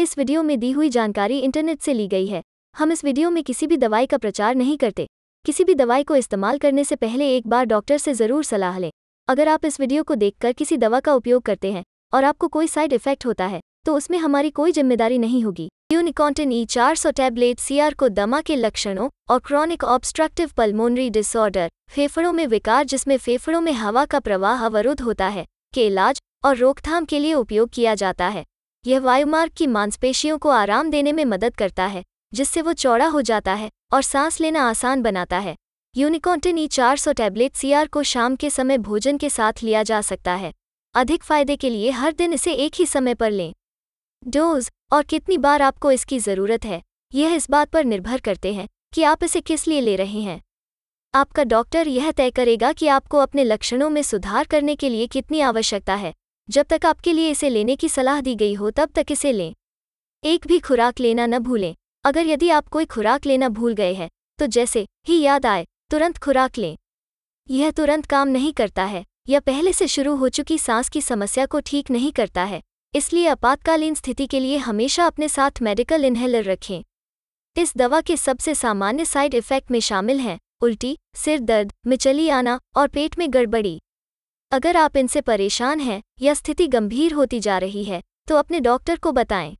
इस वीडियो में दी हुई जानकारी इंटरनेट से ली गई है हम इस वीडियो में किसी भी दवाई का प्रचार नहीं करते किसी भी दवाई को इस्तेमाल करने से पहले एक बार डॉक्टर से ज़रूर सलाह लें अगर आप इस वीडियो को देखकर किसी दवा का उपयोग करते हैं और आपको कोई साइड इफेक्ट होता है तो उसमें हमारी कोई जिम्मेदारी नहीं होगी यूनिकॉन्टिन ई e चार सौ टैबलेट सीआर को दमा के लक्षणों और क्रॉनिक ऑब्स्ट्रक्टिव पल्मोनरी डिसऑर्डर फेफड़ों में विकार जिसमें फेफड़ों में हवा का प्रवाह अवरुद्ध होता है के इलाज और रोकथाम के लिए उपयोग किया जाता है यह वायुमार्ग की मांसपेशियों को आराम देने में मदद करता है जिससे वो चौड़ा हो जाता है और सांस लेना आसान बनाता है यूनिकॉन्टिन ई चार सौ टैबलेट सीआर को शाम के समय भोजन के साथ लिया जा सकता है अधिक फायदे के लिए हर दिन इसे एक ही समय पर लें डोज और कितनी बार आपको इसकी ज़रूरत है यह इस बात पर निर्भर करते हैं कि आप इसे किस लिए ले रहे हैं आपका डॉक्टर यह तय करेगा कि आपको अपने लक्षणों में सुधार करने के लिए कितनी आवश्यकता है जब तक आपके लिए इसे लेने की सलाह दी गई हो तब तक इसे लें एक भी खुराक लेना न भूलें अगर यदि आप कोई खुराक लेना भूल गए हैं तो जैसे ही याद आए तुरंत खुराक लें यह तुरंत काम नहीं करता है या पहले से शुरू हो चुकी सांस की समस्या को ठीक नहीं करता है इसलिए आपातकालीन स्थिति के लिए हमेशा अपने साथ मेडिकल इन्हेलर रखें इस दवा के सबसे सामान्य साइड इफ़ेक्ट में शामिल हैं उल्टी सिर दर्द मिचली आना और पेट में गड़बड़ी अगर आप इनसे परेशान हैं या स्थिति गंभीर होती जा रही है तो अपने डॉक्टर को बताएं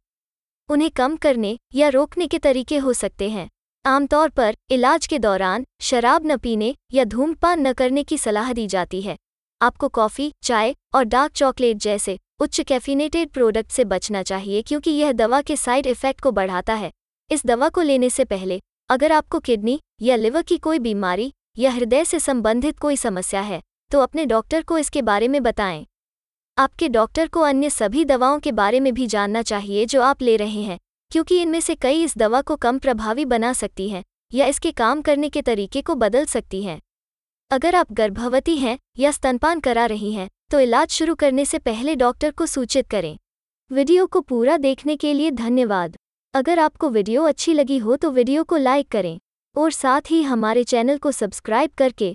उन्हें कम करने या रोकने के तरीके हो सकते हैं आमतौर पर इलाज के दौरान शराब न पीने या धूमपान न करने की सलाह दी जाती है आपको कॉफ़ी चाय और डार्क चॉकलेट जैसे उच्च कैफिनेटेड प्रोडक्ट से बचना चाहिए क्योंकि यह दवा के साइड इफ़ेक्ट को बढ़ाता है इस दवा को लेने से पहले अगर आपको किडनी या लिवर की कोई बीमारी या हृदय से संबंधित कोई समस्या है तो अपने डॉक्टर को इसके बारे में बताएं आपके डॉक्टर को अन्य सभी दवाओं के बारे में भी जानना चाहिए जो आप ले रहे हैं क्योंकि इनमें से कई इस दवा को कम प्रभावी बना सकती हैं या इसके काम करने के तरीके को बदल सकती हैं अगर आप गर्भवती हैं या स्तनपान करा रही हैं तो इलाज शुरू करने से पहले डॉक्टर को सूचित करें वीडियो को पूरा देखने के लिए धन्यवाद अगर आपको वीडियो अच्छी लगी हो तो वीडियो को लाइक करें और साथ ही हमारे चैनल को सब्सक्राइब करके